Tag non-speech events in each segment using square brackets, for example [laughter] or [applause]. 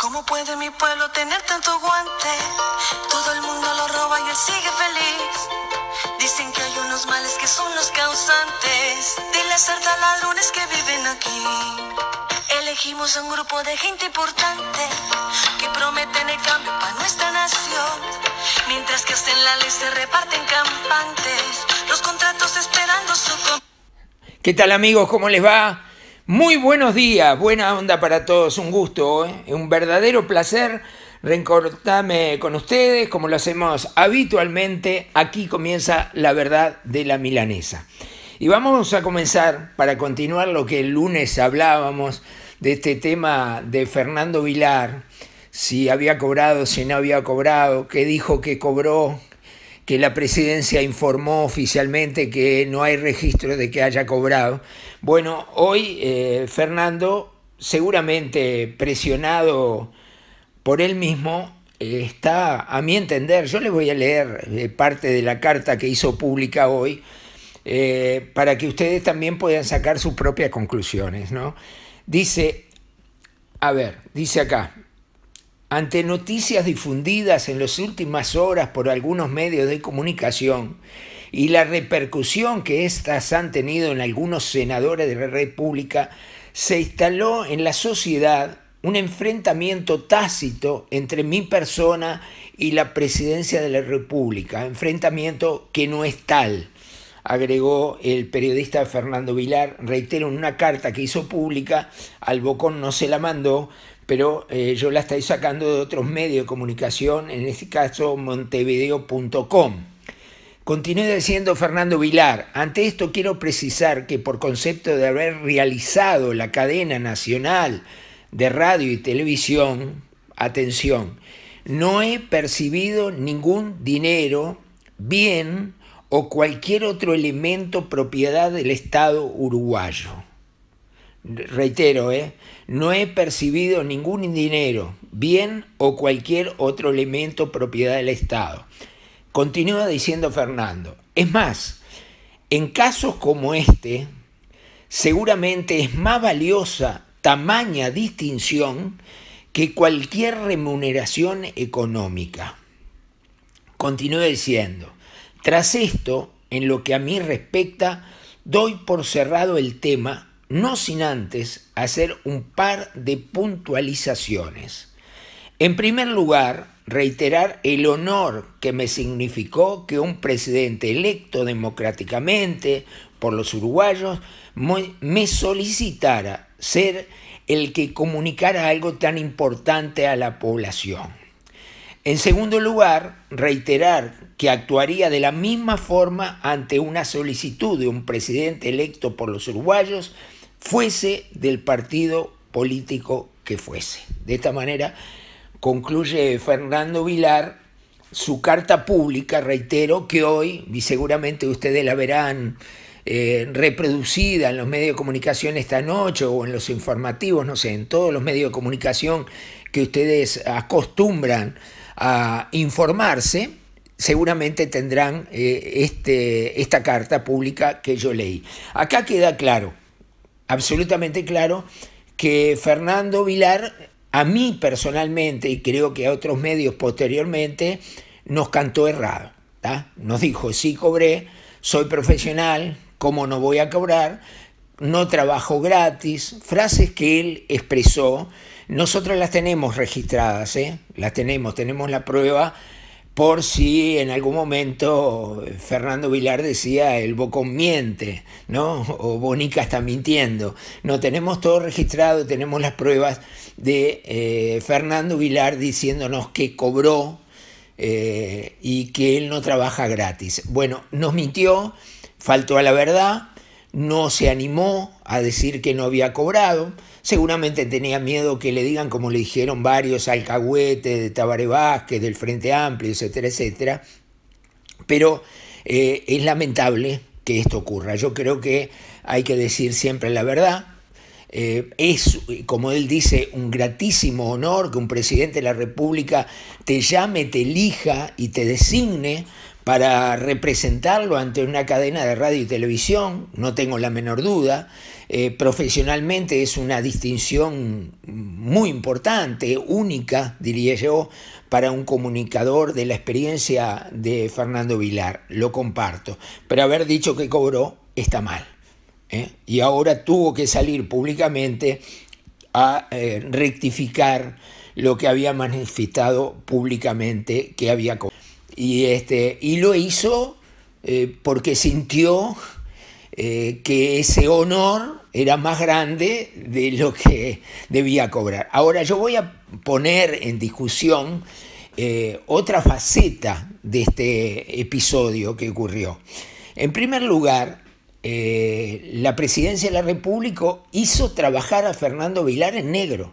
¿Cómo puede mi pueblo tener tanto guante? Todo el mundo lo roba y él sigue feliz. Dicen que hay unos males que son los causantes de las cerdas ladrones que viven aquí. Elegimos a un grupo de gente importante que prometen el cambio para nuestra nación. Mientras que hacen la ley se reparten campantes, los contratos esperando su... ¿Qué tal amigos? ¿Cómo les va? Muy buenos días, buena onda para todos, un gusto, ¿eh? un verdadero placer reencontrarme con ustedes como lo hacemos habitualmente. Aquí comienza la verdad de la milanesa. Y vamos a comenzar para continuar lo que el lunes hablábamos de este tema de Fernando Vilar, si había cobrado, si no había cobrado, que dijo que cobró, que la presidencia informó oficialmente que no hay registro de que haya cobrado. Bueno, hoy eh, Fernando, seguramente presionado por él mismo, eh, está, a mi entender, yo les voy a leer eh, parte de la carta que hizo pública hoy, para que ustedes también puedan sacar sus propias conclusiones. ¿no? Dice, a ver, dice acá, ante noticias difundidas en las últimas horas por algunos medios de comunicación y la repercusión que éstas han tenido en algunos senadores de la República, se instaló en la sociedad un enfrentamiento tácito entre mi persona y la presidencia de la República, enfrentamiento que no es tal, agregó el periodista Fernando Vilar, reitero en una carta que hizo pública, al Bocón no se la mandó, pero eh, yo la estoy sacando de otros medios de comunicación, en este caso montevideo.com. Continúe diciendo Fernando Vilar, ante esto quiero precisar que por concepto de haber realizado la cadena nacional de radio y televisión, atención, no he percibido ningún dinero, bien o cualquier otro elemento propiedad del Estado uruguayo reitero, ¿eh? no he percibido ningún dinero, bien o cualquier otro elemento propiedad del Estado. Continúa diciendo Fernando, es más, en casos como este, seguramente es más valiosa tamaña distinción que cualquier remuneración económica. Continúa diciendo, tras esto, en lo que a mí respecta, doy por cerrado el tema no sin antes hacer un par de puntualizaciones. En primer lugar, reiterar el honor que me significó que un presidente electo democráticamente por los uruguayos me solicitara ser el que comunicara algo tan importante a la población. En segundo lugar, reiterar que actuaría de la misma forma ante una solicitud de un presidente electo por los uruguayos fuese del partido político que fuese. De esta manera concluye Fernando Vilar su carta pública, reitero, que hoy, y seguramente ustedes la verán eh, reproducida en los medios de comunicación esta noche o en los informativos, no sé, en todos los medios de comunicación que ustedes acostumbran a informarse, seguramente tendrán eh, este, esta carta pública que yo leí. Acá queda claro absolutamente claro que Fernando Vilar, a mí personalmente, y creo que a otros medios posteriormente, nos cantó errado. Nos dijo, sí cobré, soy profesional, ¿cómo no voy a cobrar? No trabajo gratis, frases que él expresó, nosotros las tenemos registradas, ¿eh? las tenemos, tenemos la prueba por si en algún momento eh, Fernando Vilar decía el bocón miente, ¿no? [laughs] O Bonica está mintiendo. No, tenemos todo registrado, tenemos las pruebas de eh, Fernando Vilar diciéndonos que cobró eh, y que él no trabaja gratis. Bueno, nos mintió, faltó a la verdad, no se animó a decir que no había cobrado. Seguramente tenía miedo que le digan, como le dijeron varios alcahuetes de Tabaré Vázquez, del Frente Amplio, etcétera, etcétera. Pero eh, es lamentable que esto ocurra. Yo creo que hay que decir siempre la verdad. Eh, es, como él dice, un gratísimo honor que un presidente de la República te llame, te elija y te designe para representarlo ante una cadena de radio y televisión, no tengo la menor duda. Eh, profesionalmente es una distinción muy importante, única, diría yo, para un comunicador de la experiencia de Fernando Vilar. Lo comparto. Pero haber dicho que cobró está mal. ¿eh? Y ahora tuvo que salir públicamente a eh, rectificar lo que había manifestado públicamente que había cobrado. Y, este, y lo hizo porque sintió que ese honor era más grande de lo que debía cobrar. Ahora yo voy a poner en discusión eh, otra faceta de este episodio que ocurrió. En primer lugar, eh, la presidencia de la República hizo trabajar a Fernando Vilar en negro.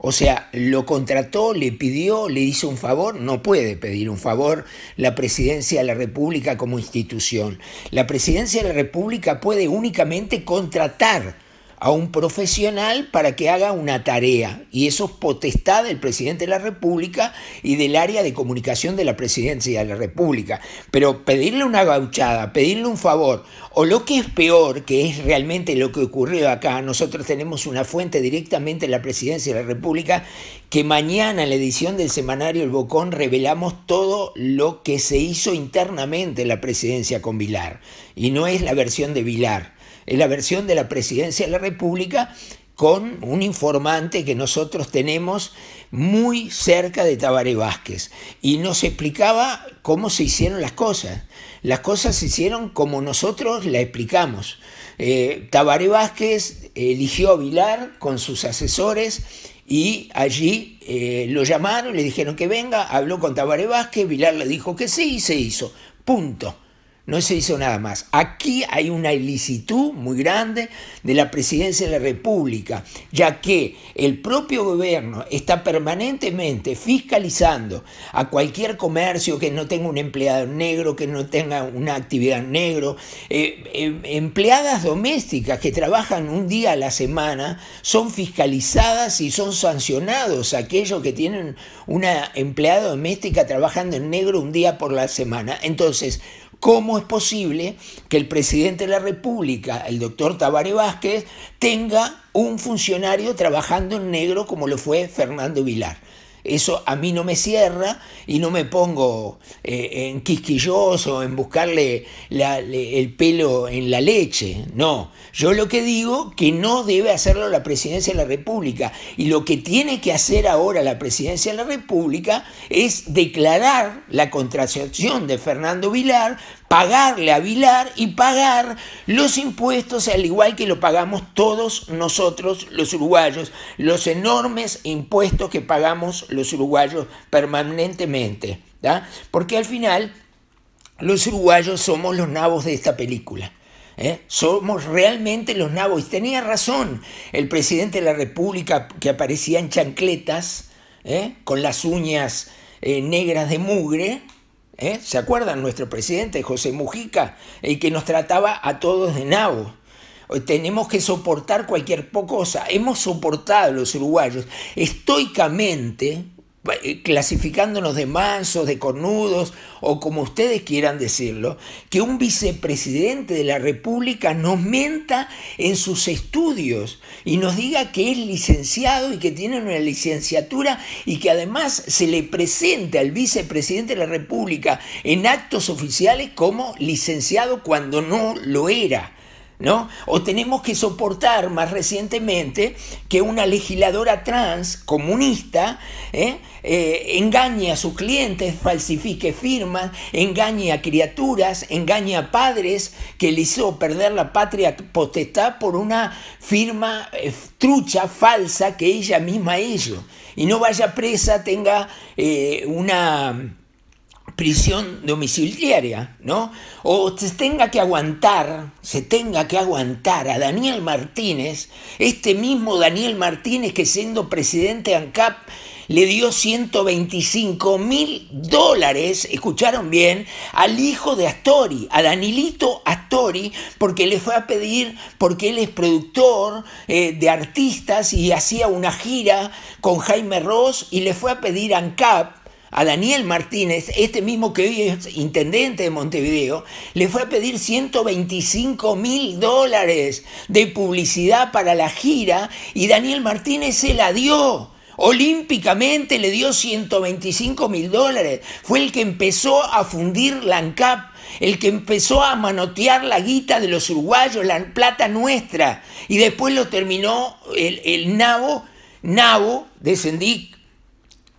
O sea, lo contrató, le pidió, le hizo un favor. No puede pedir un favor la presidencia de la República como institución. La presidencia de la República puede únicamente contratar a un profesional para que haga una tarea. Y eso es potestad del presidente de la República y del área de comunicación de la presidencia de la República. Pero pedirle una gauchada, pedirle un favor, o lo que es peor, que es realmente lo que ocurrió acá, nosotros tenemos una fuente directamente de la presidencia de la República que mañana en la edición del semanario El Bocón revelamos todo lo que se hizo internamente en la presidencia con Vilar. Y no es la versión de Vilar es la versión de la presidencia de la República con un informante que nosotros tenemos muy cerca de Tabaré Vázquez y nos explicaba cómo se hicieron las cosas. Las cosas se hicieron como nosotros la explicamos. Eh, Tabare Vázquez eligió a Vilar con sus asesores y allí eh, lo llamaron, le dijeron que venga, habló con Tabaré Vázquez, Vilar le dijo que sí y se hizo. Punto no se hizo nada más. Aquí hay una ilicitud muy grande de la presidencia de la República, ya que el propio gobierno está permanentemente fiscalizando a cualquier comercio que no tenga un empleado negro, que no tenga una actividad negro, eh, em, empleadas domésticas que trabajan un día a la semana son fiscalizadas y son sancionados aquellos que tienen una empleada doméstica trabajando en negro un día por la semana. Entonces, ¿Cómo es posible que el presidente de la República, el doctor Tabare Vázquez, tenga un funcionario trabajando en negro como lo fue Fernando Vilar? Eso a mí no me cierra y no me pongo eh, en quisquilloso, en buscarle el pelo en la leche. No, yo lo que digo que no debe hacerlo la presidencia de la República. Y lo que tiene que hacer ahora la presidencia de la República es declarar la contracepción de Fernando Vilar pagarle a Vilar y pagar los impuestos al igual que lo pagamos todos nosotros los uruguayos, los enormes impuestos que pagamos los uruguayos permanentemente, porque al final los uruguayos somos los nabos de esta película. ¿eh? Somos realmente los nabos. Y tenía razón el presidente de la República que aparecía en chancletas, ¿eh? con las uñas eh, negras de mugre, ¿Eh? ¿Se acuerdan? Nuestro presidente José Mujica, el que nos trataba a todos de nabo. tenemos que soportar cualquier cosa. Hemos soportado los uruguayos estoicamente, clasificándonos de mansos, de cornudos o como ustedes quieran decirlo, que un vicepresidente de la República nos menta en sus estudios y nos diga que es licenciado y que tiene una licenciatura y que además se le presente al vicepresidente de la República en actos oficiales como licenciado cuando no lo era. ¿no? O tenemos que soportar más recientemente que una legisladora trans comunista ¿eh? Eh, engañe a sus clientes, falsifique firmas, engañe a criaturas, engañe a padres que le hizo perder la patria potestad por una firma eh, trucha, falsa que ella misma hizo. Y no vaya presa, tenga una prisión domiciliaria, ¿no? O se tenga que aguantar, se tenga que aguantar a Daniel Martínez, este mismo Daniel Martínez que siendo presidente de ANCAP le dio 125 mil dólares, escucharon bien, al hijo de Astori, a Danilito Astori, porque le fue a pedir, porque él es productor eh, de artistas y hacía una gira con Jaime Ross y le fue a pedir a ANCAP a Daniel Martínez, este mismo que hoy es intendente de Montevideo, le fue a pedir 125 mil dólares de publicidad para la gira y Daniel Martínez se la dio. Olímpicamente le dio 125 mil dólares. Fue el que empezó a fundir la ANCAP, el que empezó a manotear la guita de los uruguayos, la plata nuestra. Y después lo terminó el, el Nabo, Nabo, descendí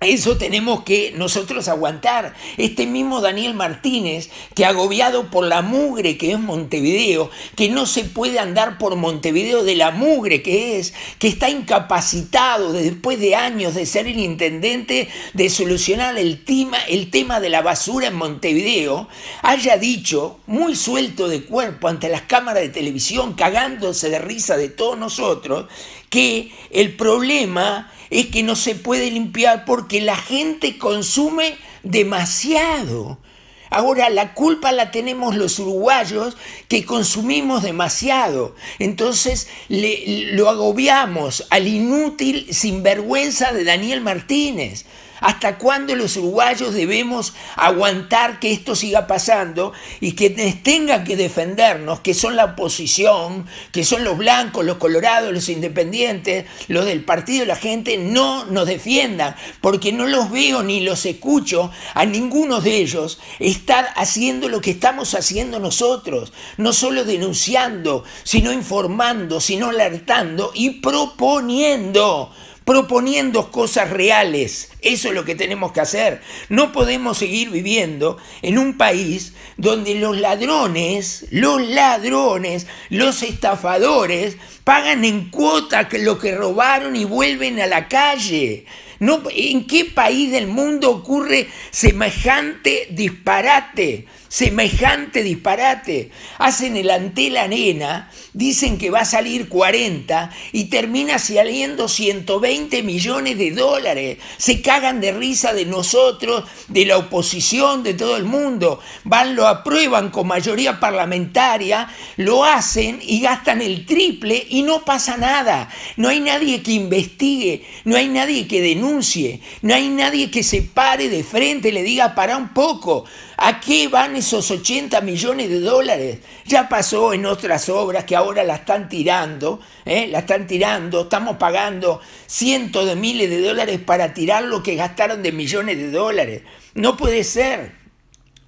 eso tenemos que nosotros aguantar. Este mismo Daniel Martínez, que agobiado por la mugre que es Montevideo, que no se puede andar por Montevideo de la mugre que es, que está incapacitado después de años de ser el intendente de solucionar el tema, el tema de la basura en Montevideo, haya dicho, muy suelto de cuerpo ante las cámaras de televisión, cagándose de risa de todos nosotros, que el problema es que no se puede limpiar porque la gente consume demasiado. Ahora la culpa la tenemos los uruguayos que consumimos demasiado. Entonces le, lo agobiamos al inútil sinvergüenza de Daniel Martínez. ¿Hasta cuándo los uruguayos debemos aguantar que esto siga pasando y que tengan que defendernos, que son la oposición, que son los blancos, los colorados, los independientes, los del partido la gente, no nos defiendan? Porque no los veo ni los escucho a ninguno de ellos estar haciendo lo que estamos haciendo nosotros, no solo denunciando, sino informando, sino alertando y proponiendo proponiendo cosas reales. Eso es lo que tenemos que hacer. No podemos seguir viviendo en un país donde los ladrones, los ladrones, los estafadores pagan en cuota lo que robaron y vuelven a la calle. ¿En qué país del mundo ocurre semejante disparate? Semejante disparate. Hacen el ante la nena, dicen que va a salir 40 y termina saliendo 120 millones de dólares. Se cagan de risa de nosotros, de la oposición, de todo el mundo. Van, lo aprueban con mayoría parlamentaria, lo hacen y gastan el triple y no pasa nada. No hay nadie que investigue, no hay nadie que denuncie no hay nadie que se pare de frente y le diga, para un poco, ¿a qué van esos 80 millones de dólares? Ya pasó en otras obras que ahora la están tirando, ¿eh? la están tirando, estamos pagando cientos de miles de dólares para tirar lo que gastaron de millones de dólares. No puede ser.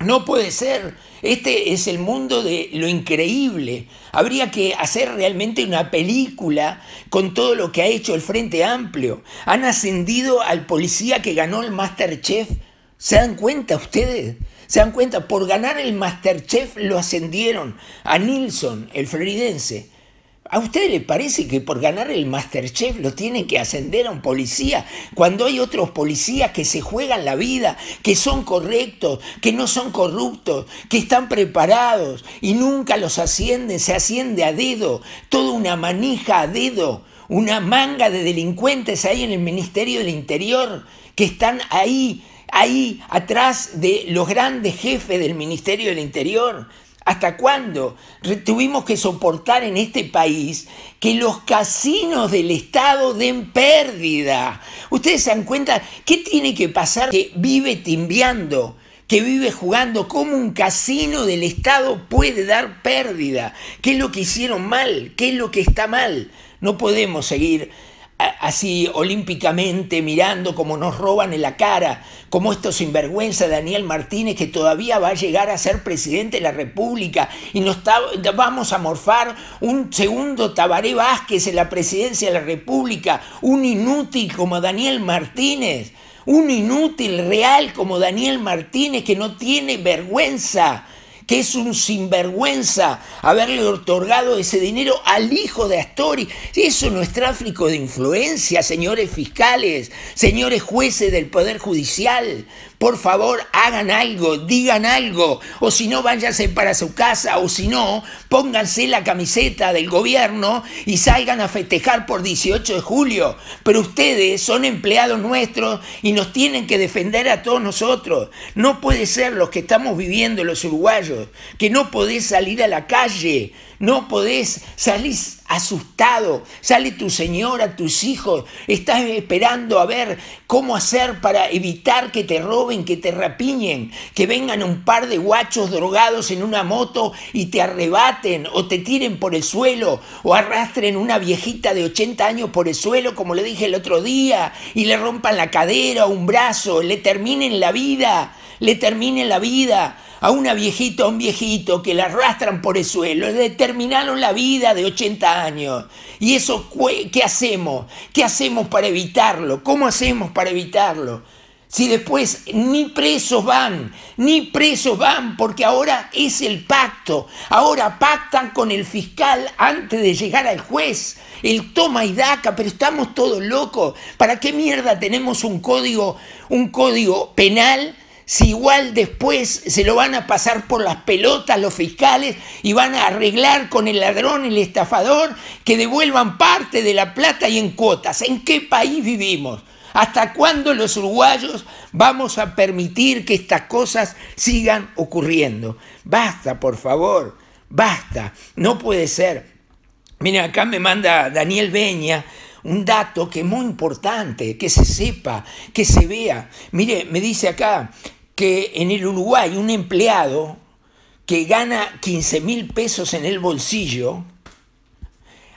No puede ser. Este es el mundo de lo increíble. Habría que hacer realmente una película con todo lo que ha hecho el Frente Amplio. Han ascendido al policía que ganó el Masterchef. ¿Se dan cuenta ustedes? ¿Se dan cuenta? Por ganar el Masterchef lo ascendieron a Nilsson, el floridense. ¿A usted le parece que por ganar el Masterchef lo tienen que ascender a un policía cuando hay otros policías que se juegan la vida, que son correctos, que no son corruptos, que están preparados y nunca los ascienden, se asciende a dedo, toda una manija a dedo, una manga de delincuentes ahí en el Ministerio del Interior que están ahí, ahí atrás de los grandes jefes del Ministerio del Interior, ¿Hasta cuándo tuvimos que soportar en este país que los casinos del Estado den pérdida? Ustedes se dan cuenta, ¿qué tiene que pasar que vive timbiando? que vive jugando, cómo un casino del Estado puede dar pérdida, qué es lo que hicieron mal, qué es lo que está mal. No podemos seguir así olímpicamente mirando como nos roban en la cara, como estos sinvergüenza Daniel Martínez que todavía va a llegar a ser presidente de la República y nos vamos a morfar un segundo Tabaré Vázquez en la presidencia de la República, un inútil como Daniel Martínez, un inútil real como Daniel Martínez que no tiene vergüenza que es un sinvergüenza haberle otorgado ese dinero al hijo de Astori. Eso no es tráfico de influencia, señores fiscales, señores jueces del Poder Judicial. Por favor, hagan algo, digan algo, o si no, váyanse para su casa, o si no, pónganse la camiseta del gobierno y salgan a festejar por 18 de julio. Pero ustedes son empleados nuestros y nos tienen que defender a todos nosotros. No puede ser los que estamos viviendo los uruguayos, que no podés salir a la calle, no podés salir asustado, sale tu señora, tus hijos, estás esperando a ver cómo hacer para evitar que te roben, que te rapiñen, que vengan un par de guachos drogados en una moto y te arrebaten o te tiren por el suelo o arrastren una viejita de 80 años por el suelo, como le dije el otro día, y le rompan la cadera, o un brazo, le terminen la vida, le terminen la vida a una viejita a un viejito que la arrastran por el suelo, le terminaron la vida de 80 años. ¿Y eso qué hacemos? ¿Qué hacemos para evitarlo? ¿Cómo hacemos para evitarlo? Si después ni presos van, ni presos van, porque ahora es el pacto, ahora pactan con el fiscal antes de llegar al juez, el toma y daca, pero estamos todos locos. ¿Para qué mierda tenemos un código, un código penal si igual después se lo van a pasar por las pelotas los fiscales y van a arreglar con el ladrón, el estafador, que devuelvan parte de la plata y en cuotas. ¿En qué país vivimos? ¿Hasta cuándo los uruguayos vamos a permitir que estas cosas sigan ocurriendo? Basta, por favor, basta, no puede ser. Miren, acá me manda Daniel Beña un dato que es muy importante, que se sepa, que se vea. Mire, me dice acá, que en el Uruguay un empleado que gana 15 mil pesos en el bolsillo,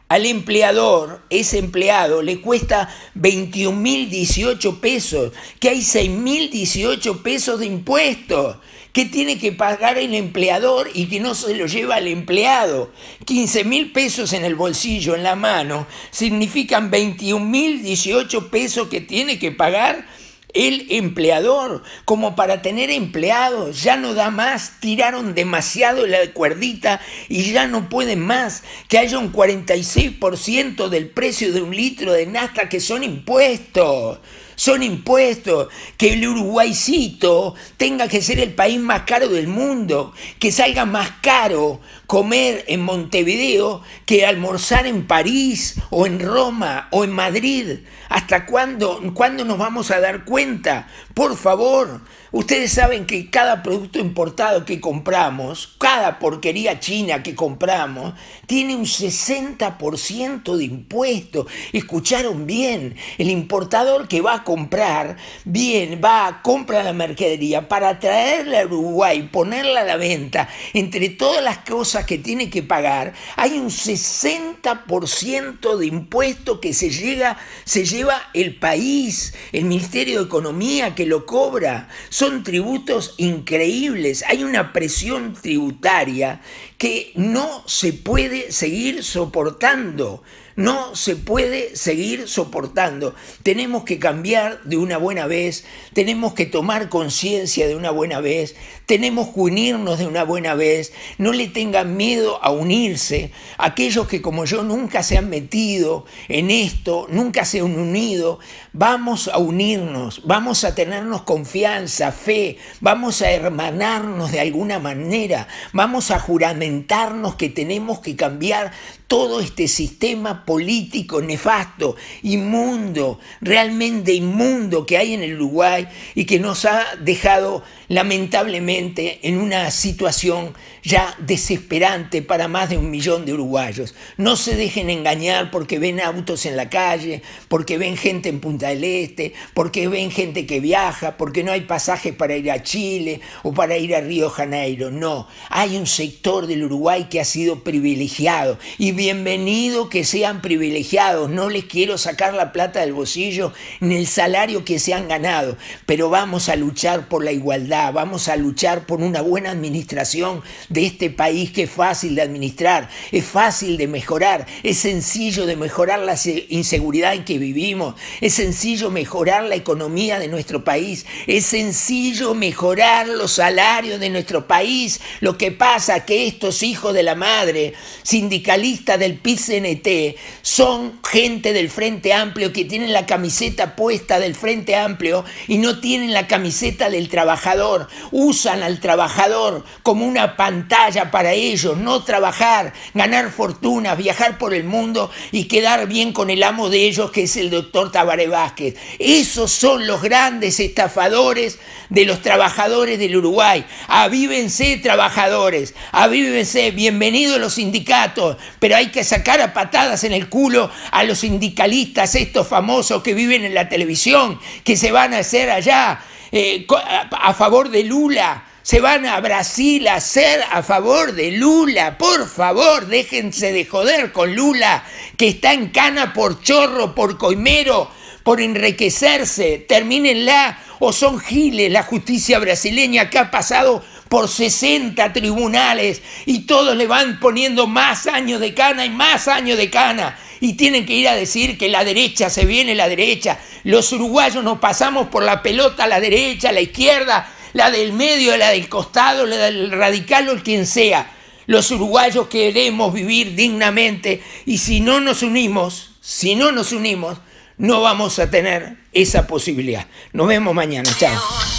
al empleador, ese empleado, le cuesta 21 mil 18 pesos, que hay 6.018 pesos de impuestos que tiene que pagar el empleador y que no se lo lleva el empleado. 15 mil pesos en el bolsillo, en la mano, significan 21.018 pesos que tiene que pagar el empleador, como para tener empleados, ya no da más, tiraron demasiado la cuerdita y ya no pueden más, que haya un 46% del precio de un litro de nafta que son impuestos son impuestos, que el uruguaycito tenga que ser el país más caro del mundo, que salga más caro comer en Montevideo que almorzar en París o en Roma o en Madrid. ¿Hasta cuándo, cuándo nos vamos a dar cuenta? Por favor, ustedes saben que cada producto importado que compramos, cada porquería china que compramos, tiene un 60% de impuesto. Escucharon bien, el importador que va a comprar, bien, va, a comprar la mercadería para traerla a Uruguay, ponerla a la venta, entre todas las cosas que tiene que pagar, hay un 60% de impuesto que se, llega, se lleva el país, el Ministerio de Economía que lo cobra. Son tributos increíbles, hay una presión tributaria que no se puede seguir soportando. No se puede seguir soportando. Tenemos que cambiar de una buena vez, tenemos que tomar conciencia de una buena vez, tenemos que unirnos de una buena vez. No le tengan miedo a unirse. Aquellos que como yo nunca se han metido en esto, nunca se han unido, vamos a unirnos, vamos a tenernos confianza, fe, vamos a hermanarnos de alguna manera, vamos a juramentarnos que tenemos que cambiar todo este sistema político nefasto, inmundo, realmente inmundo que hay en el Uruguay y que nos ha dejado lamentablemente en una situación ya desesperante para más de un millón de uruguayos. No se dejen engañar porque ven autos en la calle, porque ven gente en Punta del Este, porque ven gente que viaja, porque no hay pasajes para ir a Chile o para ir a Río Janeiro. No, hay un sector del Uruguay que ha sido privilegiado y bienvenido que sean privilegiados. No les quiero sacar la plata del bolsillo ni el salario que se han ganado, pero vamos a luchar por la igualdad vamos a luchar por una buena administración de este país que es fácil de administrar, es fácil de mejorar, es sencillo de mejorar la inseguridad en que vivimos, es sencillo mejorar la economía de nuestro país, es sencillo mejorar los salarios de nuestro país. Lo que pasa que estos hijos de la madre, sindicalistas del PCNT, son gente del Frente Amplio que tienen la camiseta puesta del Frente Amplio y no tienen la camiseta del trabajador usan al trabajador como una pantalla para ellos, no trabajar, ganar fortunas, viajar por el mundo y quedar bien con el amo de ellos que es el doctor Tabaré Vázquez. Esos son los grandes estafadores de los trabajadores del Uruguay. Avívense trabajadores, avívense, bienvenidos los sindicatos, pero hay que sacar a patadas en el culo a los sindicalistas estos famosos que viven en la televisión, que se van a hacer allá eh, a favor de Lula, se van a Brasil a hacer a favor de Lula. Por favor, déjense de joder con Lula, que está en cana por chorro, por coimero, por enriquecerse. Termínenla o son giles. La justicia brasileña que ha pasado por 60 tribunales y todos le van poniendo más años de cana y más años de cana y tienen que ir a decir que la derecha se viene la derecha. Los uruguayos nos pasamos por la pelota a la derecha, a la izquierda, la del medio, la del costado, la del radical o quien sea. Los uruguayos queremos vivir dignamente y si no nos unimos, si no nos unimos, no vamos a tener esa posibilidad. Nos vemos mañana. Chao.